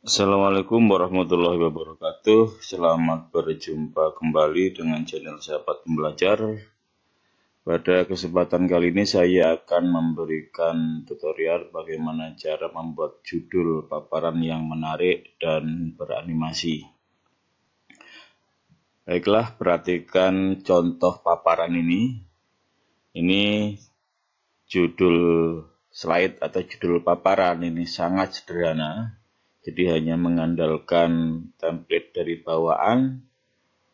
Assalamualaikum warahmatullahi wabarakatuh Selamat berjumpa kembali dengan channel sahabat pembelajar Pada kesempatan kali ini saya akan memberikan tutorial bagaimana cara membuat judul paparan yang menarik dan beranimasi Baiklah perhatikan contoh paparan ini Ini judul slide atau judul paparan ini sangat sederhana jadi hanya mengandalkan template dari bawaan,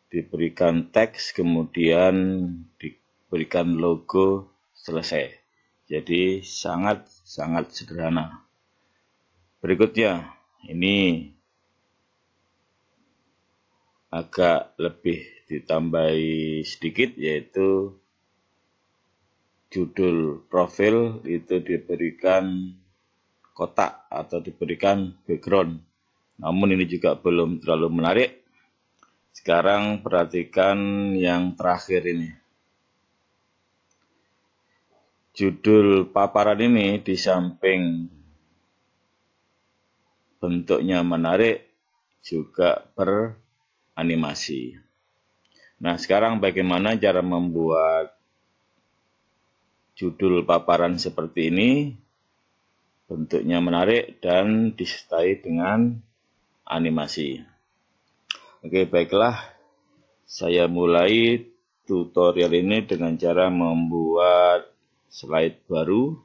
diberikan teks, kemudian diberikan logo, selesai. Jadi sangat-sangat sederhana. Berikutnya, ini agak lebih ditambahi sedikit yaitu judul profil itu diberikan kotak atau diberikan background. Namun ini juga belum terlalu menarik. Sekarang perhatikan yang terakhir ini. Judul paparan ini di samping bentuknya menarik juga beranimasi. Nah, sekarang bagaimana cara membuat judul paparan seperti ini? bentuknya menarik dan disertai dengan animasi. Oke, baiklah. Saya mulai tutorial ini dengan cara membuat slide baru.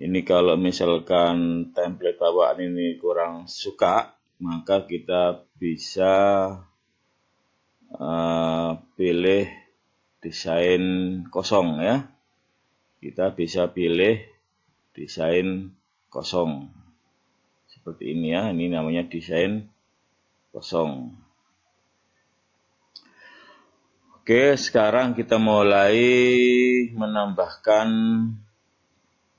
Ini kalau misalkan template bawaan ini kurang suka, maka kita bisa uh, pilih desain kosong ya kita bisa pilih desain kosong seperti ini ya ini namanya desain kosong Oke sekarang kita mulai menambahkan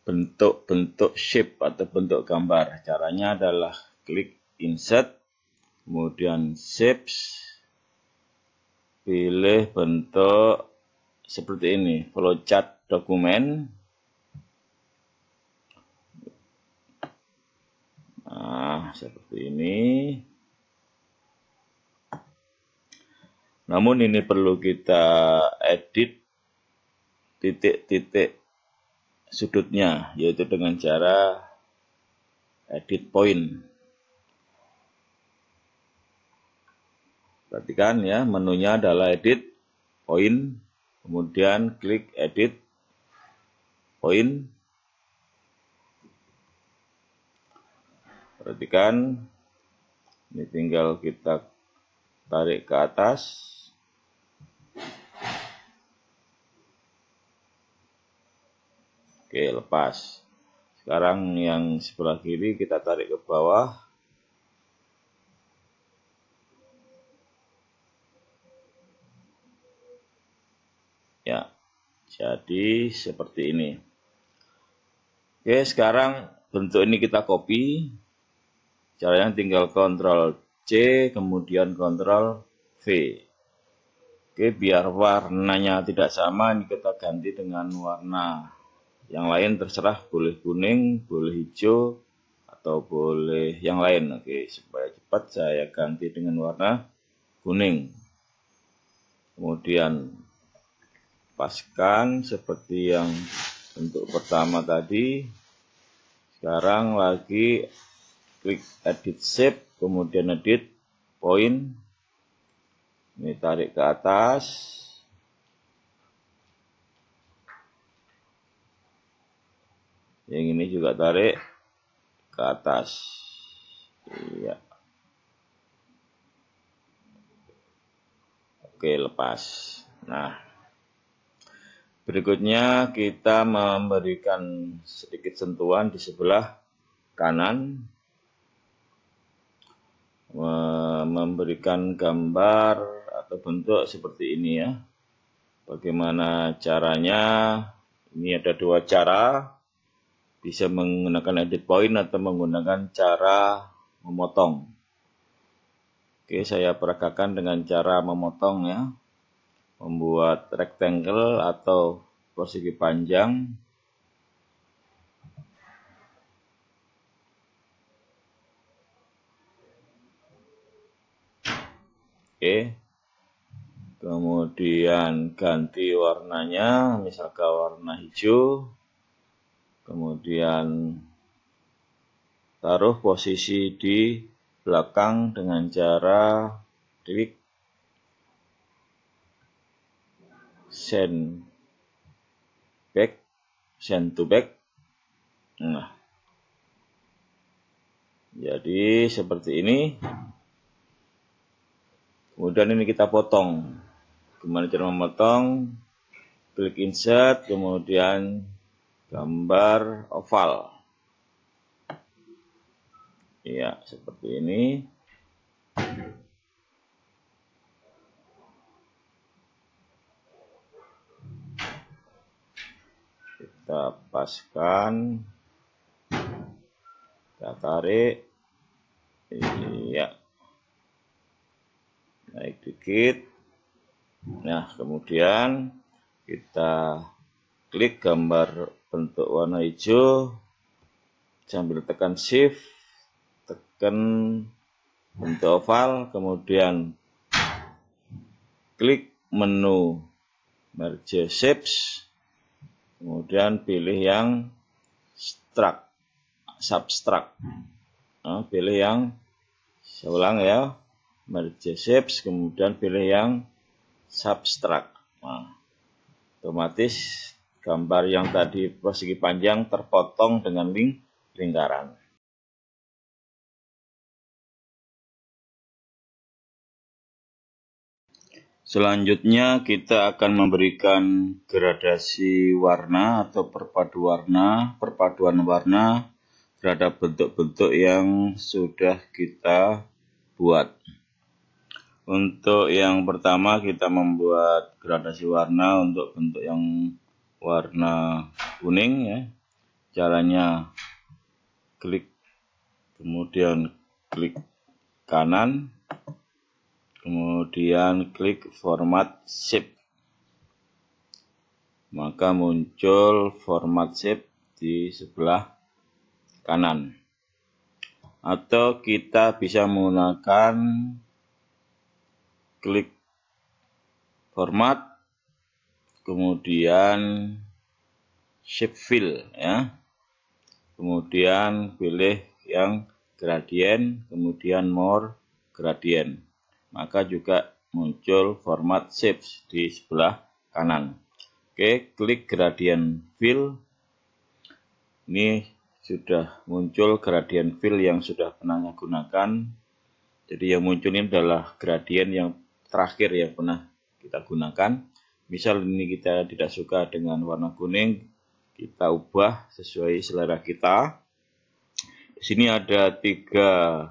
bentuk-bentuk shape atau bentuk gambar caranya adalah klik insert kemudian shapes pilih bentuk seperti ini, flowchart dokumen. Nah, seperti ini. Namun ini perlu kita edit titik-titik sudutnya, yaitu dengan cara edit point. Perhatikan ya, menunya adalah edit point Kemudian klik edit point. Perhatikan ini tinggal kita tarik ke atas. Oke, lepas. Sekarang yang sebelah kiri kita tarik ke bawah. Jadi seperti ini. Oke, sekarang bentuk ini kita copy. Caranya tinggal Ctrl C, kemudian Ctrl V. Oke, biar warnanya tidak sama, ini kita ganti dengan warna. Yang lain terserah, boleh kuning, boleh hijau, atau boleh yang lain. Oke, supaya cepat saya ganti dengan warna kuning. Kemudian lepaskan seperti yang untuk pertama tadi. Sekarang lagi klik edit shape, kemudian edit point. Ini tarik ke atas. Yang ini juga tarik ke atas. Iya. Oke, lepas. Nah, Berikutnya kita memberikan sedikit sentuhan di sebelah kanan memberikan gambar atau bentuk seperti ini ya. Bagaimana caranya? Ini ada dua cara. Bisa menggunakan edit point atau menggunakan cara memotong. Oke, saya peragakan dengan cara memotong ya membuat rectangle atau persegi panjang Oke. Kemudian ganti warnanya, misalkan warna hijau. Kemudian taruh posisi di belakang dengan cara klik send back send to back nah jadi seperti ini kemudian ini kita potong gimana cara memotong klik insert kemudian gambar oval ya seperti ini kita paskan, kita tarik iya naik dikit nah kemudian kita klik gambar bentuk warna hijau sambil tekan shift tekan bentuk oval kemudian klik menu merge shapes Kemudian pilih yang struct, substruct. Nah, pilih yang, saya ulang ya, merge shapes, kemudian pilih yang substruct. Nah, otomatis gambar yang tadi persegi panjang terpotong dengan ling lingkaran. Selanjutnya kita akan memberikan gradasi warna atau perpadu warna, perpaduan warna terhadap bentuk-bentuk yang sudah kita buat. Untuk yang pertama kita membuat gradasi warna untuk bentuk yang warna kuning ya. Caranya klik kemudian klik kanan kemudian klik format shape maka muncul format shape di sebelah kanan atau kita bisa menggunakan klik format kemudian shape fill ya kemudian pilih yang gradient kemudian more gradient maka juga muncul format shapes di sebelah kanan. Oke, klik gradient fill. Ini sudah muncul gradient fill yang sudah pernah saya gunakan. Jadi yang muncul ini adalah gradient yang terakhir yang pernah kita gunakan. Misal ini kita tidak suka dengan warna kuning, kita ubah sesuai selera kita. Di sini ada tiga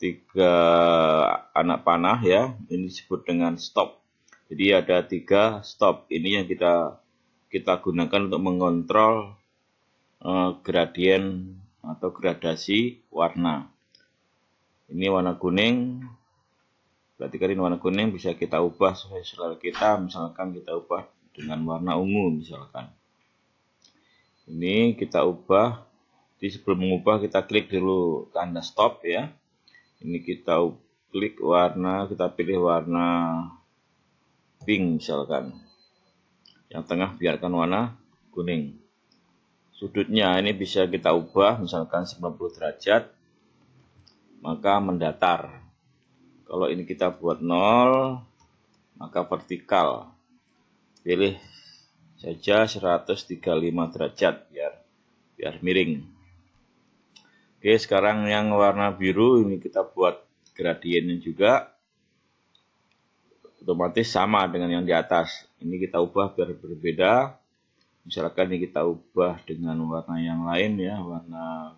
tiga anak panah ya ini disebut dengan stop jadi ada tiga stop ini yang kita kita gunakan untuk mengontrol uh, gradien atau gradasi warna ini warna kuning berarti kan ini warna kuning bisa kita ubah sesuai selera kita misalkan kita ubah dengan warna ungu misalkan ini kita ubah di sebelum mengubah kita klik dulu tanda stop ya ini kita klik warna kita pilih warna pink misalkan yang tengah biarkan warna kuning sudutnya ini bisa kita ubah misalkan 90 derajat maka mendatar kalau ini kita buat 0 maka vertikal pilih saja 135 derajat biar biar miring Oke, sekarang yang warna biru ini kita buat gradiennya juga. Otomatis sama dengan yang di atas. Ini kita ubah biar berbeda. Misalkan ini kita ubah dengan warna yang lain ya, warna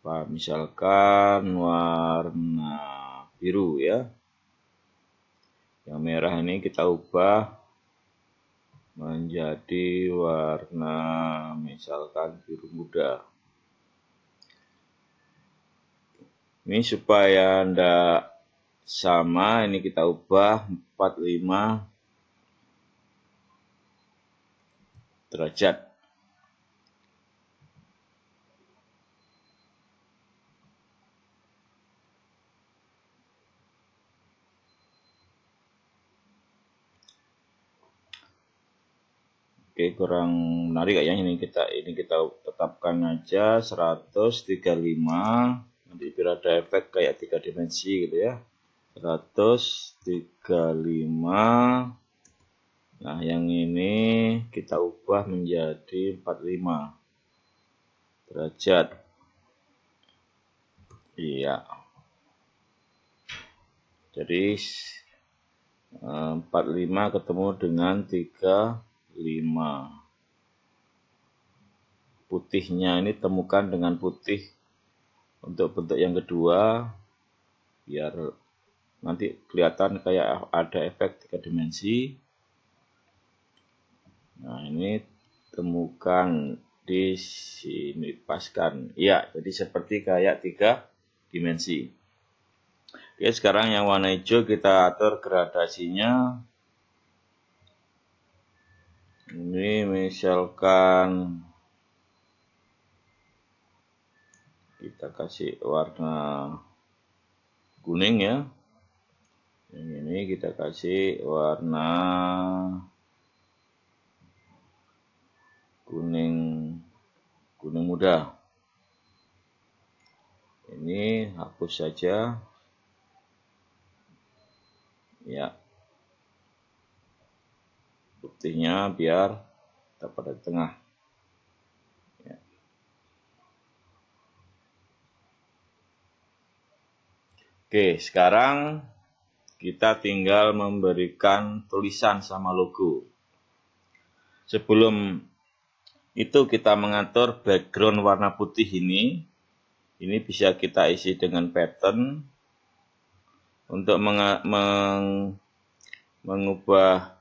apa misalkan warna biru ya. Yang merah ini kita ubah menjadi warna misalkan biru muda. ini supaya ndak sama ini kita ubah 45 derajat Oke, kurang menarik kayaknya ini kita ini kita tetapkan aja 135 nanti biar ada efek kayak tiga dimensi gitu ya 135 nah yang ini kita ubah menjadi 45 derajat iya jadi 45 eh, ketemu dengan 35 putihnya ini temukan dengan putih untuk bentuk yang kedua, biar nanti kelihatan kayak ada efek tiga dimensi. Nah, ini temukan di sini paskan. Ya, jadi seperti kayak tiga dimensi. Oke, sekarang yang warna hijau kita atur gradasinya. Ini misalkan kita kasih warna kuning ya yang ini kita kasih warna kuning kuning muda ini hapus saja ya putihnya biar dapat di tengah Oke, sekarang kita tinggal memberikan tulisan sama logo. Sebelum itu kita mengatur background warna putih ini. Ini bisa kita isi dengan pattern untuk meng, meng, mengubah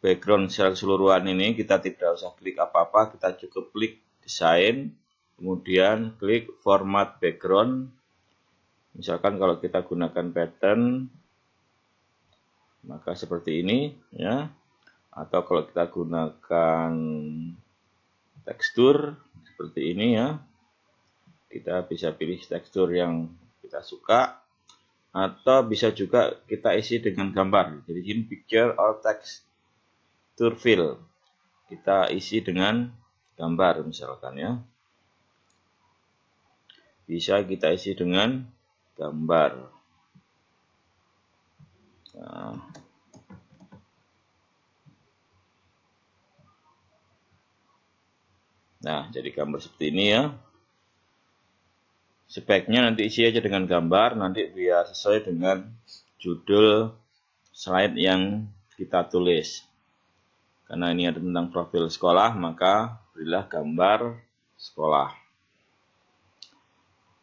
background secara keseluruhan ini kita tidak usah klik apa-apa, kita cukup klik desain, kemudian klik format background Misalkan kalau kita gunakan pattern, maka seperti ini ya. Atau kalau kita gunakan tekstur seperti ini ya. Kita bisa pilih tekstur yang kita suka atau bisa juga kita isi dengan gambar. Jadi ini picture or texture fill. Kita isi dengan gambar misalkan ya. Bisa kita isi dengan gambar nah. nah. jadi gambar seperti ini ya speknya nanti isi aja dengan gambar nanti biar sesuai dengan judul slide yang kita tulis karena ini ada tentang profil sekolah maka berilah gambar sekolah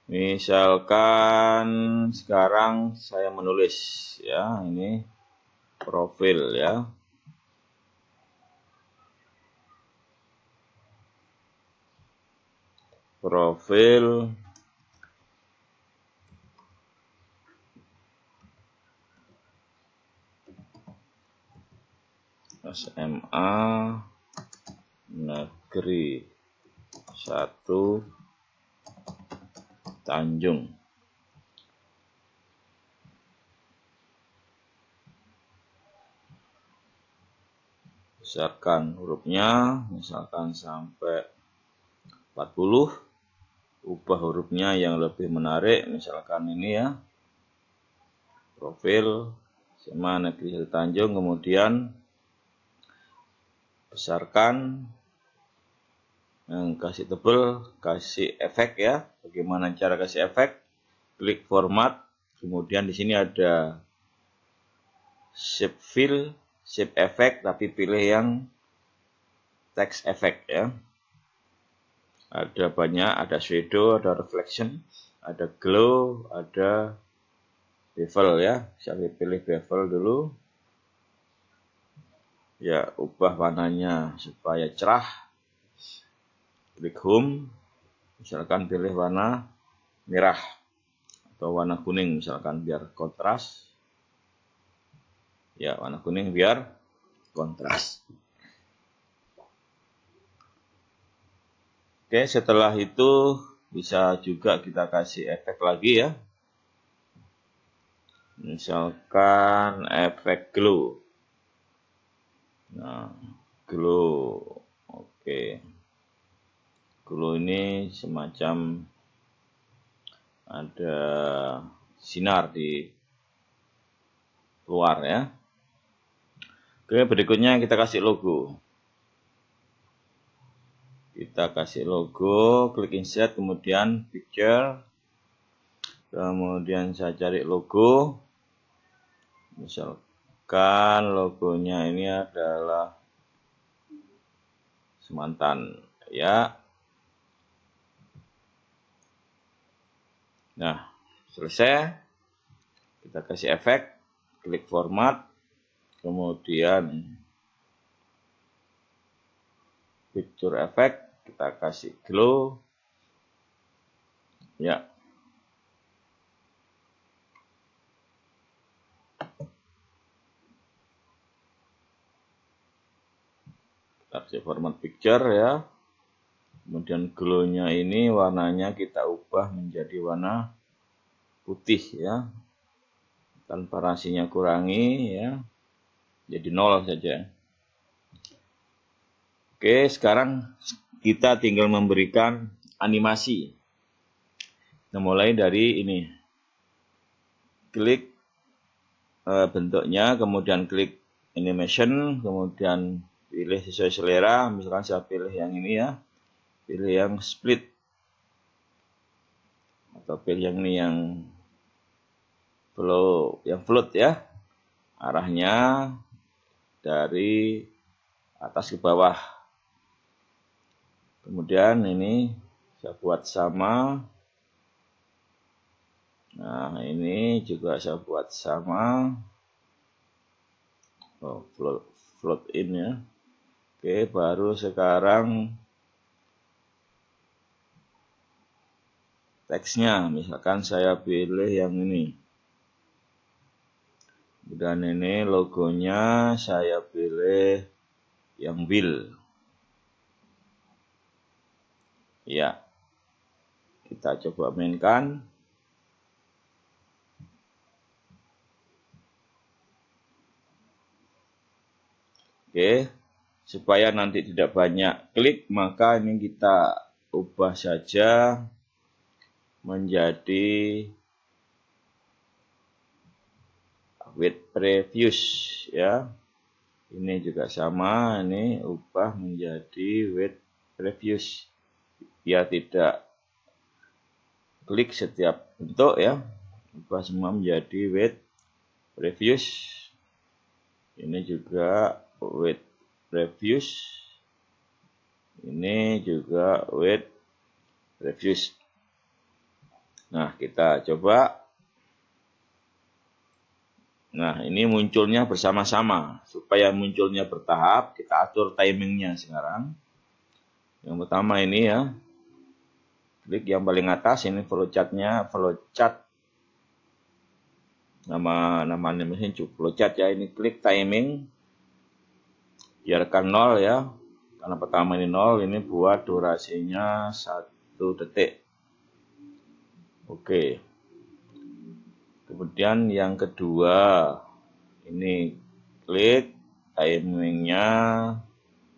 Misalkan sekarang saya menulis ya, ini profil ya. Profil SMA Negeri 1 Tanjung. Besarkan hurufnya, misalkan sampai 40. Ubah hurufnya yang lebih menarik, misalkan ini ya. Profil sema Negeri Tanjung, kemudian besarkan yang kasih tebel kasih efek ya bagaimana cara kasih efek klik format kemudian di sini ada shape fill shape effect tapi pilih yang text effect ya ada banyak ada shadow ada reflection ada glow ada bevel ya saya pilih bevel dulu ya ubah warnanya supaya cerah klik home misalkan pilih warna merah atau warna kuning misalkan biar kontras ya warna kuning biar kontras oke setelah itu bisa juga kita kasih efek lagi ya misalkan efek glow nah glow oke dulu ini semacam ada sinar di luar ya. Oke, berikutnya kita kasih logo. Kita kasih logo, klik insert, kemudian picture. Kemudian saya cari logo. Misalkan logonya ini adalah semantan ya. Nah, selesai. Kita kasih efek, klik format, kemudian picture effect, kita kasih glow. Ya. Kita kasih format picture ya. Kemudian glow-nya ini warnanya kita ubah menjadi warna putih ya. Transparansinya kurangi ya. Jadi nol saja. Oke, sekarang kita tinggal memberikan animasi. Kita mulai dari ini. Klik e, bentuknya, kemudian klik animation, kemudian pilih sesuai selera. Misalkan saya pilih yang ini ya pilih yang split atau pilih yang ini yang flow yang float ya arahnya dari atas ke bawah kemudian ini saya buat sama nah ini juga saya buat sama oh, float, float in ya oke baru sekarang teksnya misalkan saya pilih yang ini dan ini logonya saya pilih yang Bill ya kita coba mainkan Oke, supaya nanti tidak banyak klik, maka ini kita ubah saja menjadi with previous ya ini juga sama ini ubah menjadi with previous ya tidak klik setiap bentuk ya ubah semua menjadi with previous ini juga with previous ini juga with previous Nah, kita coba. Nah, ini munculnya bersama-sama. Supaya munculnya bertahap, kita atur timingnya sekarang. Yang pertama ini ya. Klik yang paling atas, ini flowchartnya, flowchart. Nama, nama animasinya flowchart ya. Ini klik timing. Biarkan nol ya. Karena pertama ini nol, ini buat durasinya satu detik. Oke. Kemudian yang kedua, ini klik timingnya,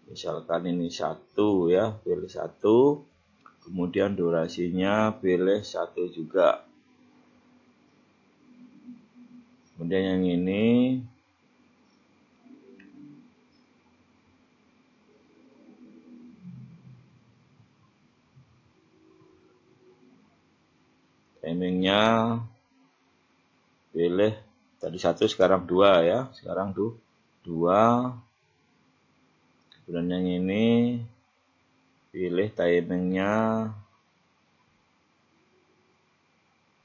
misalkan ini satu ya, pilih satu, kemudian durasinya pilih satu juga. Kemudian yang ini openingnya pilih tadi satu sekarang dua ya sekarang tuh dua kemudian yang ini pilih timingnya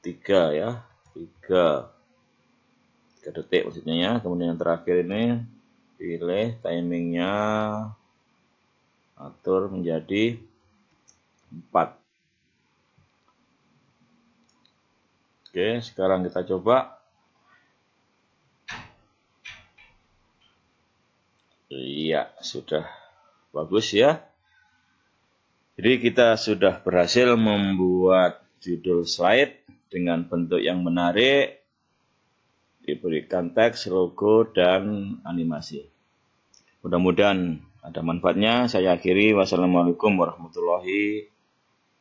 tiga ya tiga tiga detik maksudnya ya kemudian yang terakhir ini pilih timingnya atur menjadi empat Oke, sekarang kita coba. Iya, sudah bagus ya. Jadi kita sudah berhasil membuat judul slide dengan bentuk yang menarik, diberikan teks, logo, dan animasi. Mudah-mudahan ada manfaatnya. Saya akhiri. Wassalamualaikum warahmatullahi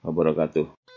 wabarakatuh.